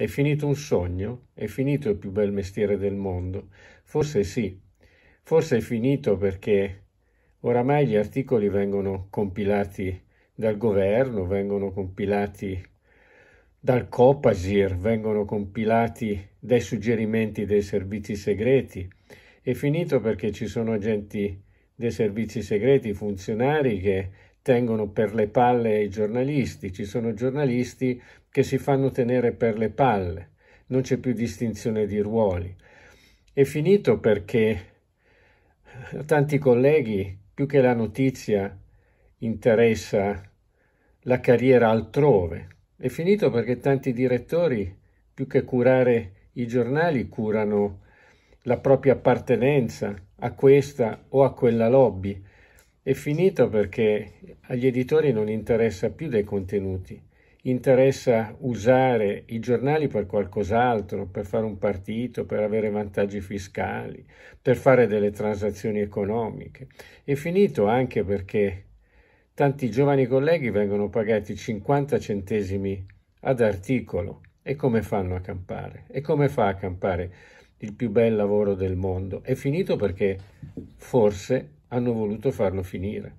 È finito un sogno? È finito il più bel mestiere del mondo? Forse sì. Forse è finito perché oramai gli articoli vengono compilati dal governo, vengono compilati dal Copasir, vengono compilati dai suggerimenti dei servizi segreti. È finito perché ci sono agenti dei servizi segreti, funzionari che tengono per le palle i giornalisti, ci sono giornalisti che si fanno tenere per le palle, non c'è più distinzione di ruoli. È finito perché tanti colleghi, più che la notizia, interessa la carriera altrove. È finito perché tanti direttori, più che curare i giornali, curano la propria appartenenza a questa o a quella lobby è finito perché agli editori non interessa più dei contenuti, interessa usare i giornali per qualcos'altro, per fare un partito, per avere vantaggi fiscali, per fare delle transazioni economiche. È finito anche perché tanti giovani colleghi vengono pagati 50 centesimi ad articolo. E come fanno a campare? E come fa a campare il più bel lavoro del mondo? È finito perché forse hanno voluto farlo finire.